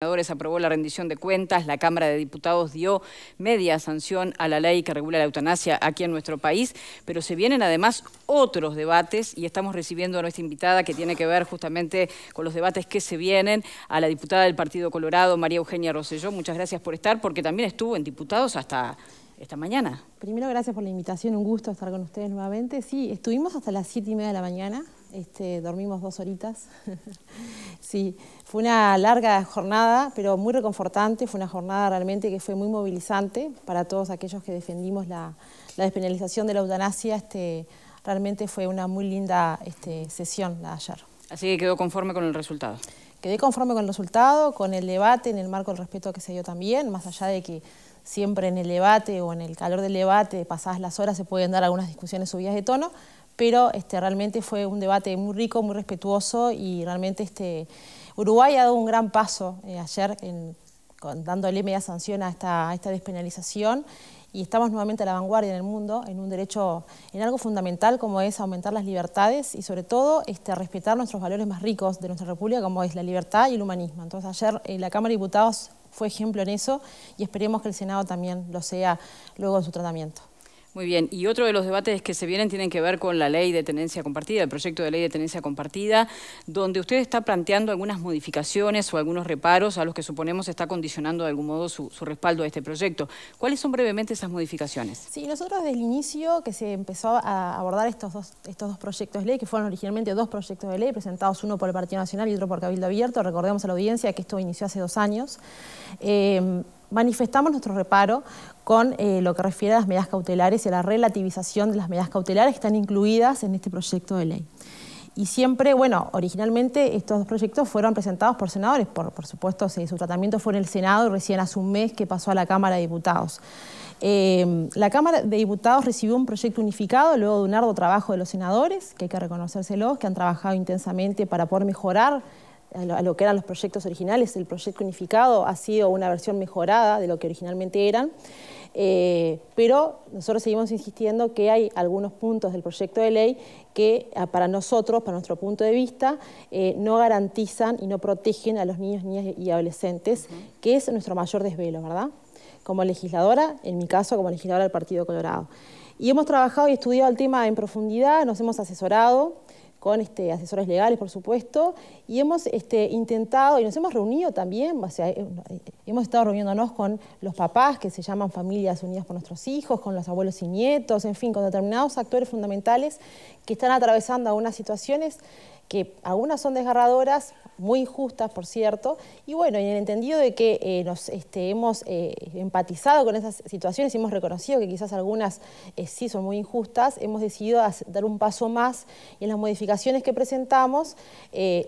aprobó la rendición de cuentas, la Cámara de Diputados dio media sanción a la ley que regula la eutanasia aquí en nuestro país, pero se vienen además otros debates y estamos recibiendo a nuestra invitada que tiene que ver justamente con los debates que se vienen, a la diputada del Partido Colorado, María Eugenia Rosselló, muchas gracias por estar, porque también estuvo en Diputados hasta esta mañana. Primero, gracias por la invitación, un gusto estar con ustedes nuevamente. Sí, estuvimos hasta las siete y media de la mañana este, dormimos dos horitas. sí, fue una larga jornada, pero muy reconfortante, fue una jornada realmente que fue muy movilizante para todos aquellos que defendimos la, despenalización de la eutanasia. Este, realmente fue una muy linda este, sesión la de ayer. Así que quedó conforme con el resultado. Quedé conforme con el resultado, con el debate, en el marco del respeto que se dio también, más allá de que siempre en el debate o en el calor del debate, pasadas las horas, se pueden dar algunas discusiones subidas de tono pero este, realmente fue un debate muy rico, muy respetuoso y realmente este, Uruguay ha dado un gran paso eh, ayer con, dándole media sanción a esta, esta despenalización y estamos nuevamente a la vanguardia en el mundo, en un derecho, en algo fundamental como es aumentar las libertades y sobre todo este, respetar nuestros valores más ricos de nuestra República como es la libertad y el humanismo. Entonces ayer eh, la Cámara de Diputados fue ejemplo en eso y esperemos que el Senado también lo sea luego en su tratamiento. Muy bien, y otro de los debates que se vienen tienen que ver con la ley de tenencia compartida, el proyecto de ley de tenencia compartida, donde usted está planteando algunas modificaciones o algunos reparos a los que suponemos está condicionando de algún modo su, respaldo a este proyecto. ¿Cuáles son brevemente esas modificaciones? Sí, nosotros desde el inicio que se empezó a abordar estos dos, estos dos proyectos de ley, que fueron originalmente dos proyectos de ley, presentados uno por el Partido Nacional y otro por Cabildo Abierto, recordemos a la audiencia que esto inició hace dos años, eh, manifestamos nuestro reparo con eh, lo que refiere a las medidas cautelares y a la relativización de las medidas cautelares que están incluidas en este proyecto de ley. Y siempre, bueno, originalmente estos dos proyectos fueron presentados por senadores, por, supuesto su tratamiento fue en el Senado y recién hace un mes que pasó a la Cámara de Diputados. Em, la Cámara de Diputados recibió un proyecto unificado luego de un arduo trabajo de los senadores, que hay que reconocérselos, que han trabajado intensamente para poder mejorar a lo que eran los proyectos originales. El proyecto unificado ha sido una versión mejorada de lo que originalmente eran. Eh, pero nosotros seguimos insistiendo que hay algunos puntos del proyecto de ley que ah, para nosotros, para nuestro punto de vista, eh, no garantizan y no protegen a los niños, niñas y adolescentes, que es nuestro mayor desvelo, ¿verdad? Como legisladora, en mi caso como legisladora del Partido Colorado. Y hemos trabajado y estudiado el tema en profundidad, nos hemos asesorado, con este, asesores legales, por supuesto, y hemos este, intentado, y nos hemos reunido también, o sea, eh, hemos estado reuniéndonos con los papás, que se llaman Familias Unidas por Nuestros Hijos, con los abuelos y nietos, en fin, con determinados actores fundamentales que están atravesando algunas situaciones que algunas son desgarradoras, muy injustas, por cierto, y bueno, en el entendido de que eh, nos este, hemos eh, empatizado con esas situaciones y hemos reconocido que quizás algunas eh, sí son muy injustas, hemos decidido dar un paso más en las modificaciones que presentamos,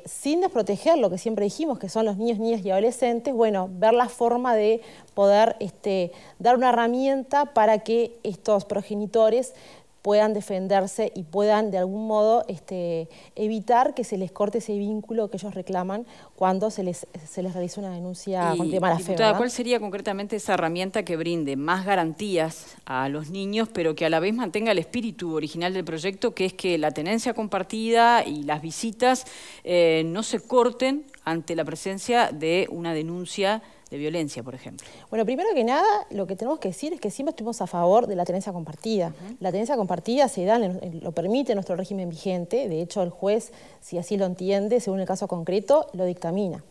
sin desproteger lo que siempre dijimos, que son los niños, niñas y adolescentes, bueno, ver la forma de poder este, dar una herramienta para que estos progenitores puedan defenderse y puedan de algún modo este, evitar que se les corte ese vínculo que ellos reclaman cuando se les, se les realiza una denuncia de mala fe. ¿Cuál sería concretamente esa herramienta que brinde más garantías a los niños, pero que a la vez mantenga el espíritu original del proyecto, que es que la tenencia compartida y las visitas eh, no se corten ante la presencia de una denuncia? de violencia, por ejemplo? Bueno, primero que nada, lo que tenemos que decir es que siempre estuvimos a favor de la tenencia compartida. La tenencia compartida se da, lo permite nuestro régimen vigente, de hecho el juez, si así lo entiende, según el caso concreto, lo dictamina.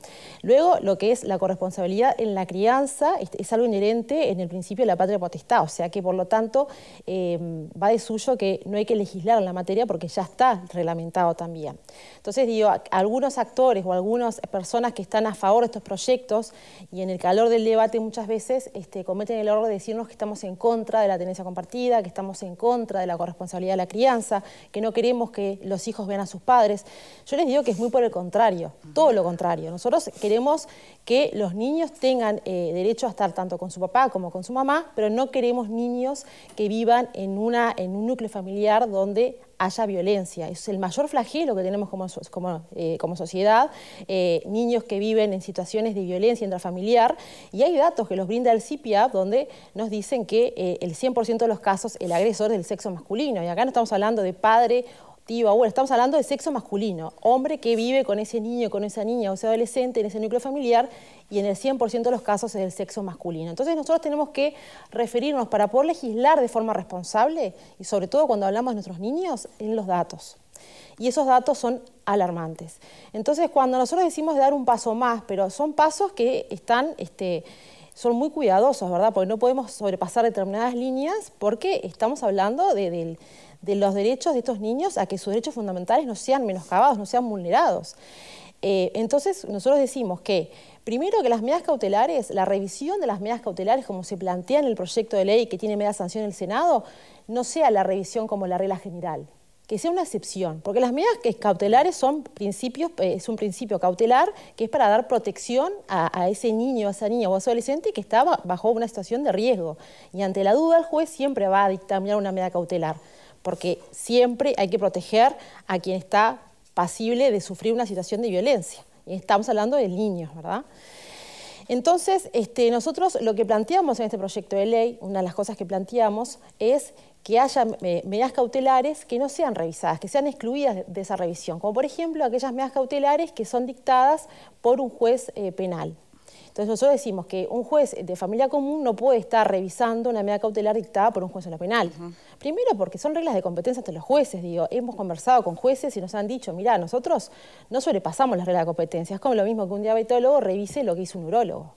Luego, lo que es la corresponsabilidad en la crianza es, algo inherente en el principio de la patria potestad, o sea que por lo tanto em, va de suyo que no hay que legislar en la materia porque ya está reglamentado también. Entonces digo, algunos actores o algunas personas que están a favor de estos proyectos y en en el calor del debate muchas veces este, cometen el error de decirnos que estamos en contra de la tenencia compartida, que estamos en contra de la corresponsabilidad de la crianza, que no queremos que los hijos vean a sus padres. Yo les digo que es muy por el contrario, todo lo contrario. Nosotros queremos que los niños tengan eh, derecho a estar tanto con su papá como con su mamá, pero no queremos niños que vivan en, una, en un núcleo familiar donde haya violencia. Es el mayor flagelo que tenemos como, como, eh, como sociedad, eh, niños que viven en situaciones de violencia intrafamiliar, y hay datos que los brinda el CIPIAP donde nos dicen que eh, el 100% de los casos el agresor es del sexo masculino, y acá no estamos hablando de padre bueno, estamos hablando de sexo masculino, hombre que vive con ese niño, con esa niña o ese adolescente en ese núcleo familiar y en el 100% de los casos es el sexo masculino. Entonces nosotros tenemos que referirnos para poder legislar de forma responsable y sobre todo cuando hablamos de nuestros niños en los datos. Y esos datos son alarmantes. Entonces cuando nosotros decimos dar un paso más, pero son pasos que están... Este, son muy cuidadosos, ¿verdad? Porque no podemos sobrepasar determinadas líneas porque estamos hablando de, los derechos de estos niños a que sus derechos fundamentales no sean menoscabados, no sean vulnerados. Eh, entonces, nosotros decimos que, primero, que las medidas cautelares, la revisión de las medidas cautelares, como se plantea en el proyecto de ley que tiene media sanción en el Senado, no sea la revisión como la regla general que sea una excepción, porque las medidas cautelares son principios, eh, es un principio cautelar que es para dar protección a, ese niño, a esa niña o a ese adolescente que está bajo una situación de riesgo. Y ante la duda, el juez siempre va a dictaminar una medida cautelar, porque siempre hay que proteger a quien está pasible de sufrir una situación de violencia. Y estamos hablando de niños, ¿verdad? Entonces, este, nosotros lo que planteamos en este proyecto de ley, una de las cosas que planteamos es que haya medidas cautelares que no sean revisadas, que sean excluidas de esa revisión, como por ejemplo aquellas medidas cautelares que son dictadas por un juez eh, penal. Entonces nosotros decimos que un juez de familia común no puede estar revisando una medida cautelar dictada por un juez en la penal. Primero porque son reglas de competencia entre los jueces, digo, hemos conversado con jueces y nos han dicho, mira, nosotros no sobrepasamos las reglas de competencia, es como lo mismo que un diabetólogo revise lo que hizo un urólogo.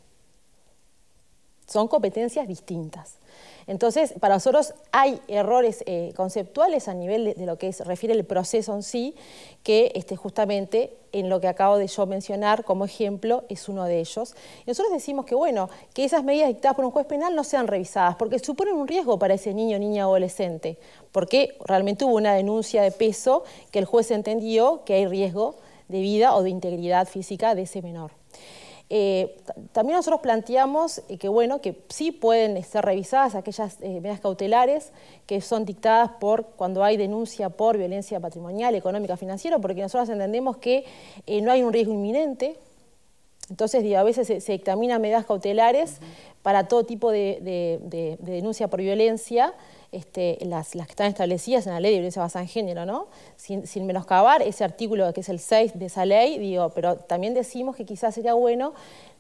Son competencias distintas. Entonces, para nosotros hay errores eh, conceptuales a nivel de, lo que se refiere el proceso en sí, que este, justamente en lo que acabo de yo mencionar como ejemplo es uno de ellos. Y nosotros decimos que, bueno, que esas medidas dictadas por un juez penal no sean revisadas, porque suponen un riesgo para ese niño, niña o adolescente, porque realmente hubo una denuncia de peso que el juez entendió que hay riesgo de vida o de integridad física de ese menor. Eh, también nosotros planteamos eh, que, bueno, que sí pueden ser revisadas aquellas eh, medidas cautelares que son dictadas por cuando hay denuncia por violencia patrimonial, económica, financiera, porque nosotros entendemos que no hay un riesgo inminente. Entonces, a veces se, dictamina dictaminan medidas cautelares para todo tipo de denuncia por violencia. Este, las, que están establecidas en la ley de violencia basada en género, Sin, sin, menoscabar ese artículo que es el 6 de esa ley, digo, pero también decimos que quizás sería bueno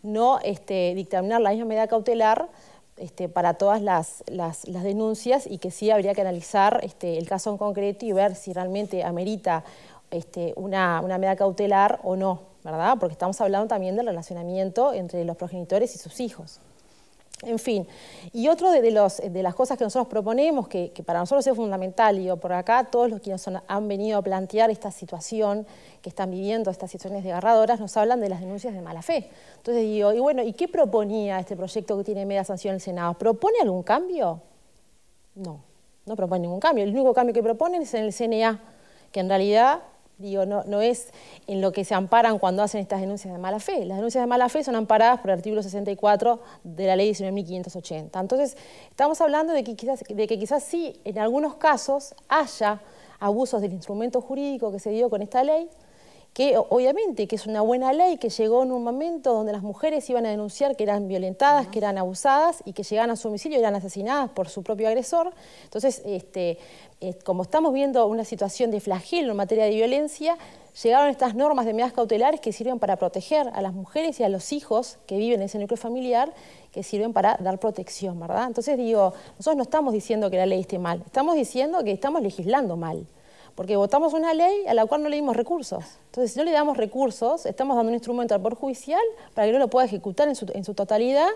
no este, dictaminar la misma medida cautelar este, para todas las, denuncias y que sí habría que analizar el caso en concreto y ver si realmente amerita una, una medida cautelar o no, ¿verdad? Porque estamos hablando también del relacionamiento entre los progenitores y sus hijos. En fin, y otro de, los, de las cosas que nosotros proponemos, que, para nosotros es fundamental, y por acá todos los que nos han venido a plantear esta situación, que están viviendo estas situaciones desgarradoras, nos hablan de las denuncias de mala fe. Entonces digo, y bueno, ¿y qué proponía este proyecto que tiene media sanción en el Senado? ¿Propone algún cambio? No, no propone ningún cambio. El único cambio que proponen es en el CNA, que en realidad Digo, no, no es en lo que se amparan cuando hacen estas denuncias de mala fe. Las denuncias de mala fe son amparadas por el artículo 64 de la ley 19.580. Entonces, estamos hablando de que, quizás, de que quizás sí, en algunos casos, haya abusos del instrumento jurídico que se dio con esta ley, que obviamente que es una buena ley que llegó en un momento donde las mujeres iban a denunciar que eran violentadas, que eran abusadas y que llegaban a su domicilio y eran asesinadas por su propio agresor. Entonces, este, eh, como estamos viendo una situación de flagelo en materia de violencia, llegaron estas normas de medidas cautelares que sirven para proteger a las mujeres y a los hijos que viven en ese núcleo familiar, que sirven para dar protección, ¿verdad? Entonces digo, nosotros no estamos diciendo que la ley esté mal, estamos diciendo que estamos legislando mal porque votamos una ley a la cual no le dimos recursos. Entonces, si no le damos recursos, estamos dando un instrumento al Poder Judicial para que no lo pueda ejecutar en su, totalidad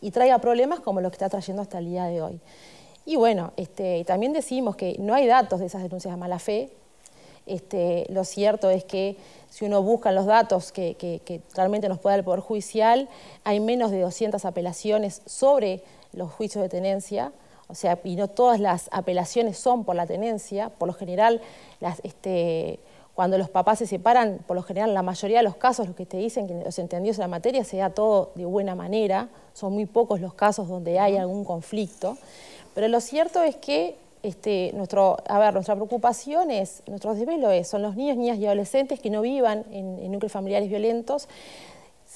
y traiga problemas como los que está trayendo hasta el día de hoy. Y bueno, este, también decimos que no hay datos de esas denuncias de mala fe. Este, lo cierto es que si uno busca los datos que, que realmente nos puede dar el Poder Judicial, hay menos de 200 apelaciones sobre los juicios de tenencia o sea, y no todas las apelaciones son por la tenencia, por lo general este, cuando los papás se separan, por lo general la mayoría de los casos, los que te dicen que los entendidos en la materia se da todo de buena manera, son muy pocos los casos donde hay algún conflicto, pero lo cierto es que este, nuestro, a ver, nuestra preocupación es, nuestro desvelo es, son los niños, niñas y adolescentes que no vivan en núcleos familiares violentos,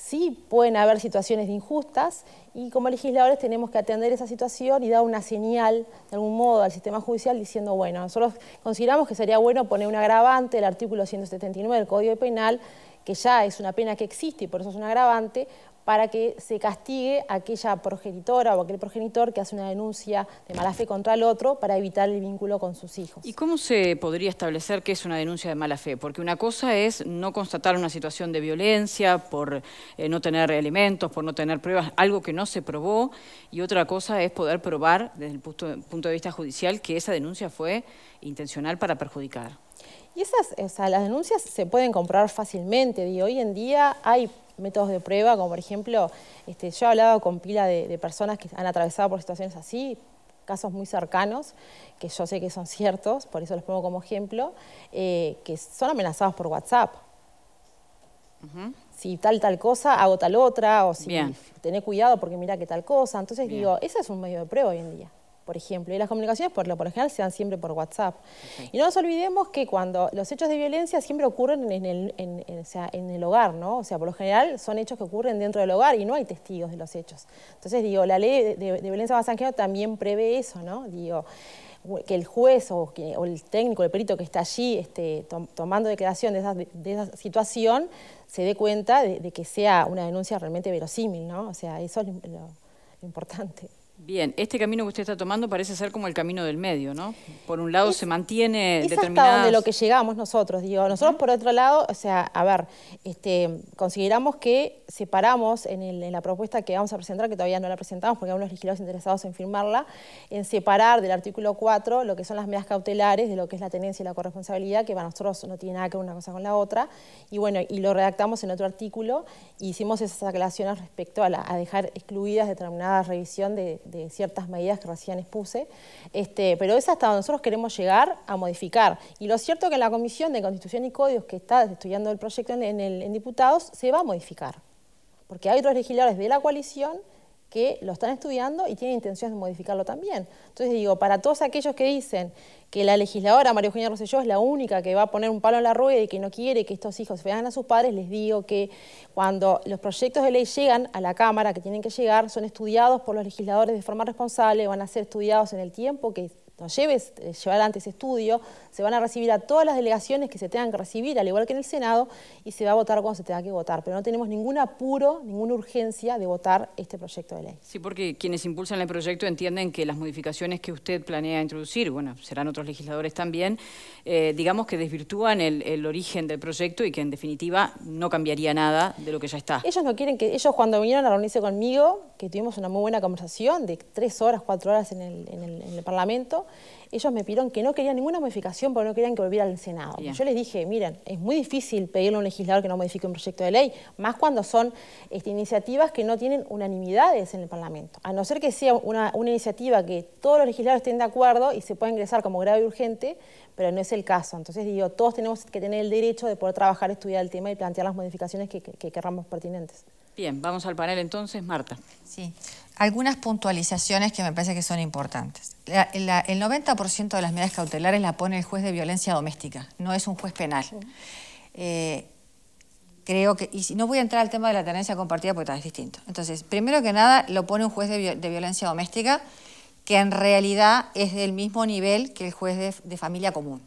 sí pueden haber situaciones injustas y como legisladores tenemos que atender esa situación y dar una señal de algún modo al sistema judicial diciendo, bueno, nosotros consideramos que sería bueno poner un agravante del artículo 179 del Código Penal, que ya es una pena que existe y por eso es un agravante, para que se castigue a aquella progenitora o aquel progenitor que hace una denuncia de mala fe contra el otro para evitar el vínculo con sus hijos. ¿Y cómo se podría establecer que es una denuncia de mala fe? Porque una cosa es no constatar una situación de violencia por eh, no tener elementos, por no tener pruebas, algo que no se probó, y otra cosa es poder probar desde el punto, de vista judicial que esa denuncia fue intencional para perjudicar. Y esas, o sea, las denuncias se pueden comprobar fácilmente. hoy en día hay métodos de prueba, como por ejemplo, este, yo he hablado con pila de, personas que han atravesado por situaciones así, casos muy cercanos, que yo sé que son ciertos, por eso los pongo como ejemplo, eh, que son amenazados por WhatsApp. Si tal, tal cosa, hago tal otra, o si tener cuidado porque mira que tal cosa. Entonces digo, ese es un medio de prueba hoy en día por ejemplo. Y las comunicaciones, por lo, por general, se dan siempre por WhatsApp. Y no nos olvidemos que cuando los hechos de violencia siempre ocurren en el, en, el hogar, ¿no? O sea, por lo general son hechos que ocurren dentro del hogar y no hay testigos de los hechos. Entonces, digo, la ley de, violencia basangeno también prevé eso, ¿no? Digo, que el juez o, el técnico, el perito que está allí este, tomando declaración de esa, situación, se dé cuenta de, que sea una denuncia realmente verosímil, ¿no? O sea, eso es lo importante. Bien, este camino que usted está tomando parece ser como el camino del medio, ¿no? Por un lado se mantiene es de lo que llegamos nosotros, digo. Nosotros por otro lado, o sea, a ver, este, consideramos que separamos en, la propuesta que vamos a presentar, que todavía no la presentamos porque hay los legisladores interesados en firmarla, en separar del artículo 4 lo que son las medidas cautelares de lo que es la tenencia y la corresponsabilidad, que para nosotros no tiene nada que ver una cosa con la otra, y bueno, y lo redactamos en otro artículo y hicimos esas aclaraciones respecto a, la, a dejar excluidas determinadas revisión de de ciertas medidas que recién expuse, este, pero es hasta donde nosotros queremos llegar a modificar. Y lo cierto es que la Comisión de Constitución y Códigos que está estudiando el proyecto en, en diputados se va a modificar, porque hay otros legisladores de la coalición que lo están estudiando y tienen intenciones de modificarlo también. Entonces digo, para todos aquellos que dicen que la legisladora María Eugenia Rosselló es la única que va a poner un palo en la rueda y que no quiere que estos hijos vean a sus padres, les digo que cuando los proyectos de ley llegan a la Cámara, que tienen que llegar, son estudiados por los legisladores de forma responsable, van a ser estudiados en el tiempo que entonces, lleves, eh, llevar adelante ese estudio, se van a recibir a todas las delegaciones que se tengan que recibir, al igual que en el Senado, y se va a votar cuando se tenga que votar. Pero no tenemos ningún apuro, ninguna urgencia de votar este proyecto de ley. Sí, porque quienes impulsan el proyecto entienden que las modificaciones que usted planea introducir, bueno, serán otros legisladores también, eh, digamos que desvirtúan el, origen del proyecto y que en definitiva no cambiaría nada de lo que ya está. Ellos no quieren que, ellos cuando vinieron a reunirse conmigo, que tuvimos una muy buena conversación de tres horas, cuatro horas en el, en el Parlamento, ellos me pidieron que no querían ninguna modificación porque no querían que volviera al Senado. Yo les dije, miren, es muy difícil pedirle a un legislador que no modifique un proyecto de ley, más cuando son este, iniciativas que no tienen unanimidades en el Parlamento. A no ser que sea una, iniciativa que todos los legisladores estén de acuerdo y se pueda ingresar como grave y urgente, pero no es el caso. Entonces digo, todos tenemos que tener el derecho de poder trabajar, estudiar el tema y plantear las modificaciones que, queramos pertinentes. Bien, vamos al panel entonces, Marta. Sí, algunas puntualizaciones que me parece que son importantes. el 90% de las medidas cautelares la pone el juez de violencia doméstica, no es un juez penal. Eh, creo que, y no voy a entrar al tema de la tenencia compartida porque es distinto. Entonces, primero que nada, lo pone un juez de, violencia doméstica que en realidad es del mismo nivel que el juez de, familia común.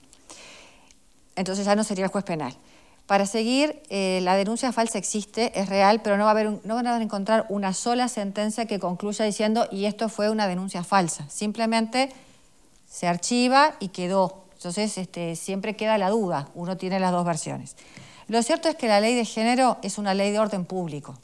Entonces ya no sería el juez penal. Para seguir, eh, la denuncia falsa existe, es real, pero no, va a haber no van a encontrar una sola sentencia que concluya diciendo y esto fue una denuncia falsa. Simplemente se archiva y quedó. Entonces este, siempre queda la duda, uno tiene las dos versiones. Lo cierto es que la ley de género es una ley de orden público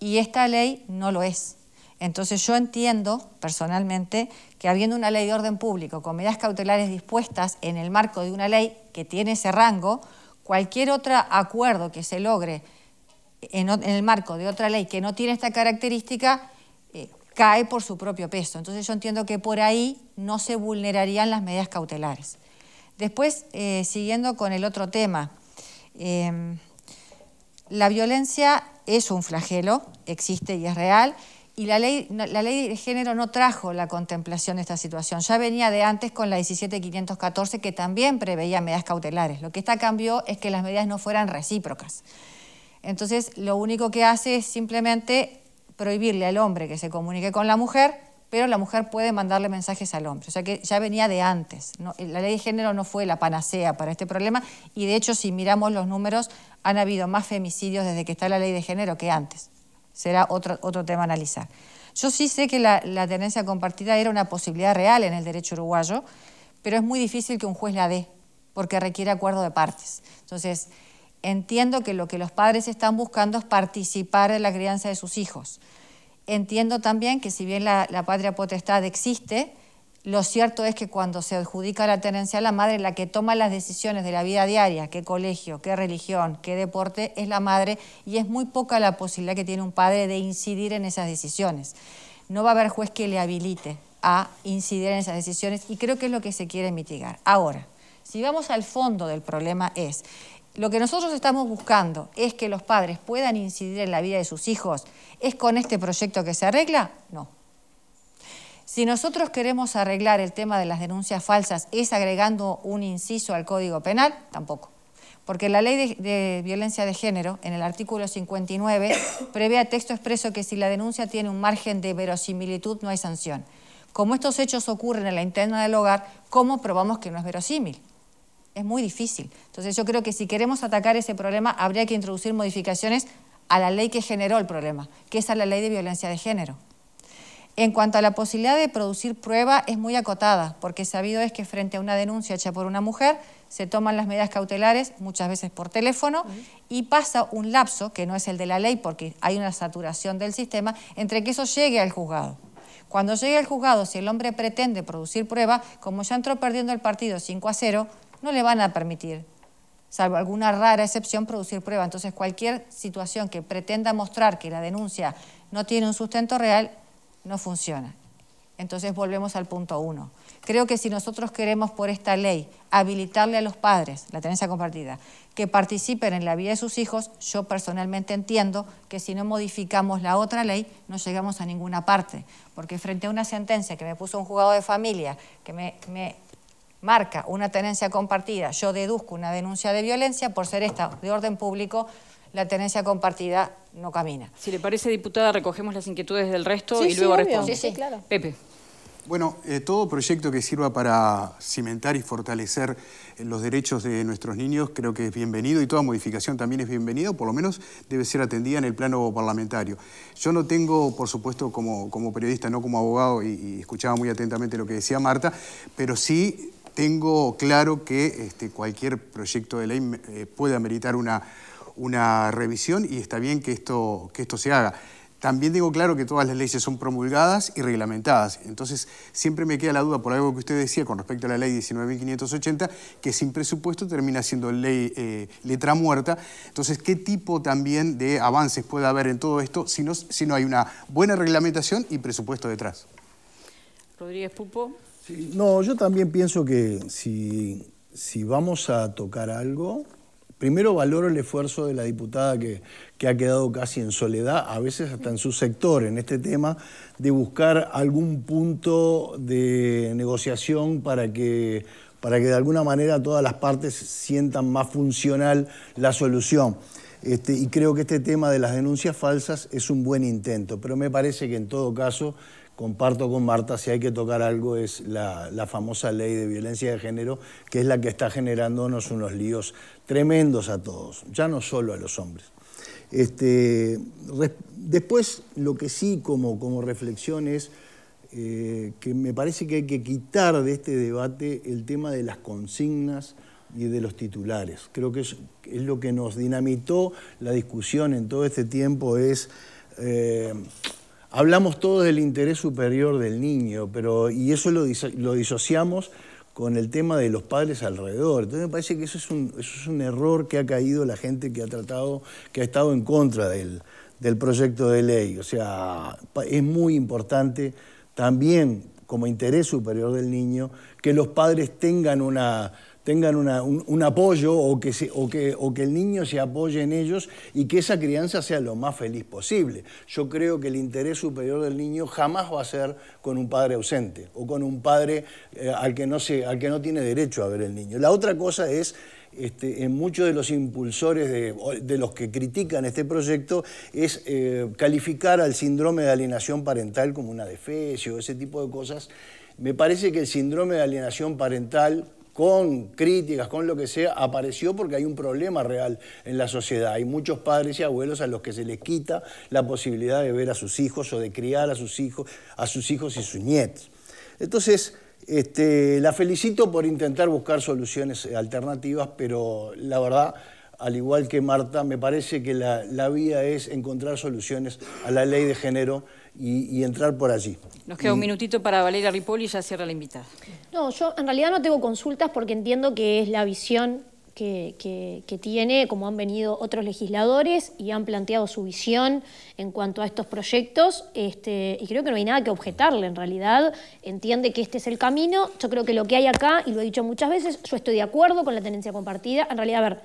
y esta ley no lo es. Entonces yo entiendo personalmente que habiendo una ley de orden público con medidas cautelares dispuestas en el marco de una ley que tiene ese rango, cualquier otro acuerdo que se logre en, el marco de otra ley que no tiene esta característica eh, cae por su propio peso. Entonces yo entiendo que por ahí no se vulnerarían las medidas cautelares. Después, eh, siguiendo con el otro tema, em, la violencia es un flagelo, existe y es real y la ley, de género no trajo la contemplación de esta situación. Ya venía de antes con la 17514 que también preveía medidas cautelares. Lo que esta cambió es que las medidas no fueran recíprocas. Entonces, lo único que hace es simplemente prohibirle al hombre que se comunique con la mujer, pero la mujer puede mandarle mensajes al hombre. O sea que ya venía de antes. La ley de género no fue la panacea para este problema y de hecho, si miramos los números, han habido más femicidios desde que está la ley de género que antes será otro, tema a analizar. Yo sí sé que la, tenencia compartida era una posibilidad real en el derecho uruguayo, pero es muy difícil que un juez la dé, porque requiere acuerdo de partes. Entonces, entiendo que lo que los padres están buscando es participar en la crianza de sus hijos. Entiendo también que si bien la patria potestad existe, lo cierto es que cuando se adjudica la tenencia a la madre, la que toma las decisiones de la vida diaria, qué colegio, qué religión, qué deporte, es la madre y es muy poca la posibilidad que tiene un padre de incidir en esas decisiones. No va a haber juez que le habilite a incidir en esas decisiones y creo que es lo que se quiere mitigar. Ahora, si vamos al fondo del problema es, lo que nosotros estamos buscando es que los padres puedan incidir en la vida de sus hijos, ¿es con este proyecto que se arregla? No. Si nosotros queremos arreglar el tema de las denuncias falsas, ¿es agregando un inciso al Código Penal? Tampoco. Porque la ley de, violencia de género, en el artículo 59, prevé a texto expreso que si la denuncia tiene un margen de verosimilitud no hay sanción. Como estos hechos ocurren en la interna del hogar, ¿cómo probamos que no es verosímil? Es muy difícil. Entonces yo creo que si queremos atacar ese problema, habría que introducir modificaciones a la ley que generó el problema, que es la ley de violencia de género. En cuanto a la posibilidad de producir prueba, es muy acotada, porque sabido es que frente a una denuncia hecha por una mujer, se toman las medidas cautelares, muchas veces por teléfono, y pasa un lapso, que no es el de la ley, porque hay una saturación del sistema, entre que eso llegue al juzgado. Cuando llegue al juzgado, si el hombre pretende producir prueba, como ya entró perdiendo el partido 5 a 0, no le van a permitir salvo alguna rara excepción, producir prueba. Entonces, cualquier situación que pretenda mostrar que la denuncia no tiene un sustento real no funciona. Entonces volvemos al punto uno. Creo que si nosotros queremos por esta ley habilitarle a los padres, la tenencia compartida, que participen en la vida de sus hijos, yo personalmente entiendo que si no modificamos la otra ley no llegamos a ninguna parte. Porque frente a una sentencia que me puso un juzgado de familia, que me, me marca una tenencia compartida, yo deduzco una denuncia de violencia por ser esta de orden público, la tenencia compartida no camina. Si le parece, diputada, recogemos las inquietudes del resto y luego respondemos. Sí, sí, claro. Pepe. Bueno, eh, todo proyecto que sirva para cimentar y fortalecer eh, los derechos de nuestros niños creo que es bienvenido y toda modificación también es bienvenido, por lo menos debe ser atendida en el plano parlamentario. Yo no tengo, por supuesto, como, periodista, no como abogado, y, escuchaba muy atentamente lo que decía Marta, pero sí tengo claro que este, cualquier proyecto de ley pueda eh, puede ameritar una una revisión y está bien que esto, que esto se haga. También digo claro que todas las leyes son promulgadas y reglamentadas. Entonces, siempre me queda la duda por algo que usted decía con respecto a la ley 19.580, que sin presupuesto termina siendo ley eh, letra muerta. Entonces, ¿qué tipo también de avances puede haber en todo esto si no, si no hay una buena reglamentación y presupuesto detrás? Rodríguez Pupo. no, yo también pienso que si, si vamos a tocar algo, primero valoro el esfuerzo de la diputada que, ha quedado casi en soledad, a veces hasta en su sector, en este tema, de buscar algún punto de negociación para que, para que de alguna manera todas las partes sientan más funcional la solución. Este, y creo que este tema de las denuncias falsas es un buen intento, pero me parece que en todo caso comparto con Marta, si hay que tocar algo es la, famosa ley de violencia de género, que es la que está generándonos unos líos tremendos a todos, ya no solo a los hombres. Este, después, lo que sí como, como reflexión es eh, que me parece que hay que quitar de este debate el tema de las consignas y de los titulares. Creo que es, lo que nos dinamitó la discusión en todo este tiempo, es... Eh, Hablamos todos del interés superior del niño, pero, y eso lo, disociamos con el tema de los padres alrededor. Entonces me parece que eso es, un, error que ha caído la gente que ha tratado, que ha estado en contra del proyecto de ley. O sea, es muy importante también como interés superior del niño que los padres tengan una tengan un, apoyo o que, el niño se apoye en ellos y que esa crianza sea lo más feliz posible. Yo creo que el interés superior del niño jamás va a ser con un padre ausente o con un padre eh, al, que no tiene derecho a ver el niño. La otra cosa es... Este, en muchos de los impulsores de, los que critican este proyecto es eh, calificar al síndrome de alienación parental como una defecio, ese tipo de cosas. Me parece que el síndrome de alienación parental con críticas, con lo que sea, apareció porque hay un problema real en la sociedad. Hay muchos padres y abuelos a los que se les quita la posibilidad de ver a sus hijos o de criar a sus hijos, a sus hijos y sus nietos. Entonces, este, la felicito por intentar buscar soluciones eh, alternativas, pero la verdad, al igual que Marta, me parece que la, la vía es encontrar soluciones a la ley de género y, entrar por allí. Nos queda un minutito para Valeria Ripoli y ya cierra la invitada. No, yo en realidad no tengo consultas porque entiendo que es la visión que, que, tiene, como han venido otros legisladores y han planteado su visión en cuanto a estos proyectos. Este, y creo que no hay nada que objetarle en realidad. Entiende que este es el camino. Yo creo que lo que hay acá, y lo he dicho muchas veces, yo estoy de acuerdo con la tenencia compartida. En realidad, a ver,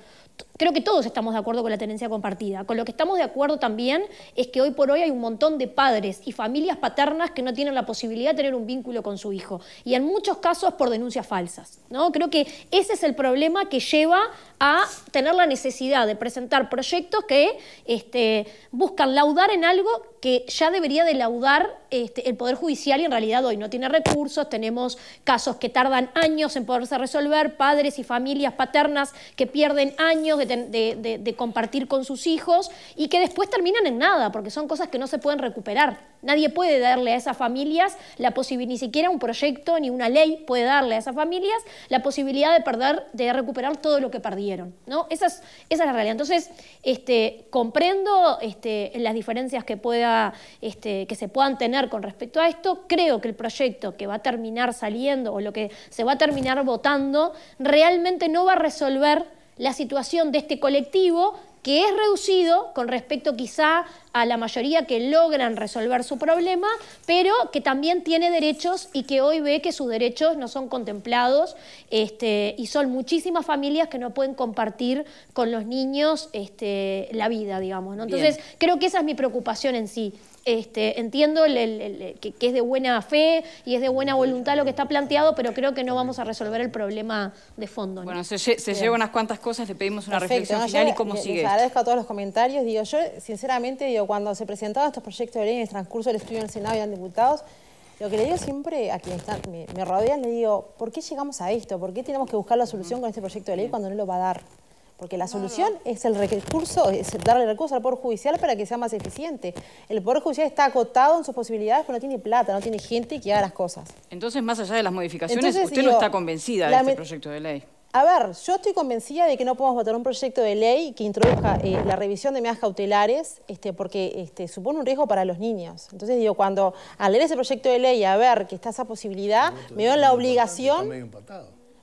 Creo que todos estamos de acuerdo con la tenencia compartida. Con lo que estamos de acuerdo también es que hoy por hoy hay un montón de padres y familias paternas que no tienen la posibilidad de tener un vínculo con su hijo. Y en muchos casos por denuncias falsas. ¿no? Creo que ese es el problema que lleva a tener la necesidad de presentar proyectos que este, buscan laudar en algo que ya debería de laudar este, el Poder Judicial y en realidad hoy no tiene recursos, tenemos casos que tardan años en poderse resolver, padres y familias paternas que pierden años de de, compartir con sus hijos y que después terminan en nada, porque son cosas que no se pueden recuperar. Nadie puede darle a esas familias la posibilidad, ni siquiera un proyecto ni una ley puede darle a esas familias la posibilidad de perder, de recuperar todo lo que perdieron. ¿no? Esa, es, esa es la realidad. Entonces, este, comprendo este, las diferencias que, pueda, este, que se puedan tener con respecto a esto. Creo que el proyecto que va a terminar saliendo o lo que se va a terminar votando realmente no va a resolver la situación de este colectivo que es reducido con respecto quizá a la mayoría que logran resolver su problema, pero que también tiene derechos y que hoy ve que sus derechos no son contemplados este, y son muchísimas familias que no pueden compartir con los niños este, la vida, digamos. Entonces, creo que esa es mi preocupación en sí. Este, entiendo que, es de buena fe y es de buena voluntad lo que está planteado, pero creo que no vamos a resolver el problema de fondo. Bueno, se, lleva unas cuantas cosas, le pedimos una reflexión final y cómo sigue. agradezco todos los comentarios. Digo, yo sinceramente, digo, cuando se presentaban estos proyectos de ley en el transcurso del estudio en el Senado y eran diputados, lo que le digo siempre a quienes me, rodean, le digo, ¿por qué llegamos a esto? ¿Por qué tenemos que buscar la solución con este proyecto de ley cuando no lo va a dar? Porque la solución es el recurso, es darle recurso al Poder Judicial para que sea más eficiente. El Poder Judicial está acotado en sus posibilidades porque no tiene plata, no tiene gente que haga las cosas. Entonces, más allá de las modificaciones, usted no está convencida de este proyecto de ley. A ver, yo estoy convencida de que no podemos votar un proyecto de ley que introduzca eh, la revisión de medidas cautelares este, porque este, supone un riesgo para los niños. Entonces digo, cuando al leer ese proyecto de ley y a ver que está esa posibilidad, me veo en la obligación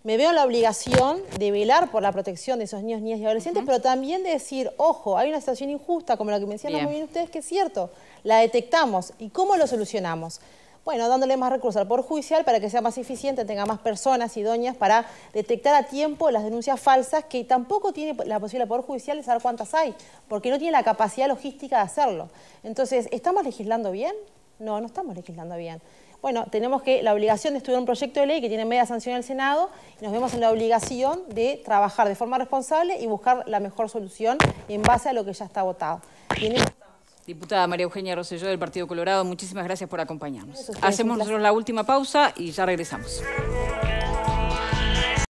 me veo en la obligación de velar por la protección de esos niños, niñas y adolescentes, pero también de decir, ojo, hay una situación injusta, como la que mencionan muy bien ustedes, que es cierto, la detectamos. ¿Y cómo lo solucionamos? Bueno, dándole más recursos al Poder Judicial para que sea más eficiente, tenga más personas idóneas para detectar a tiempo las denuncias falsas que tampoco tiene la posibilidad el Poder Judicial de saber cuántas hay, porque no tiene la capacidad logística de hacerlo. Entonces, ¿estamos legislando bien? No, no estamos legislando bien bueno, tenemos que la obligación de estudiar un proyecto de ley que tiene media sanción en el Senado y nos vemos en la obligación de trabajar de forma responsable y buscar la mejor solución en base a lo que ya está votado. Diputada María Eugenia Roselló del Partido Colorado, muchísimas gracias por acompañarnos. Hacemos nosotros la última pausa y ya regresamos.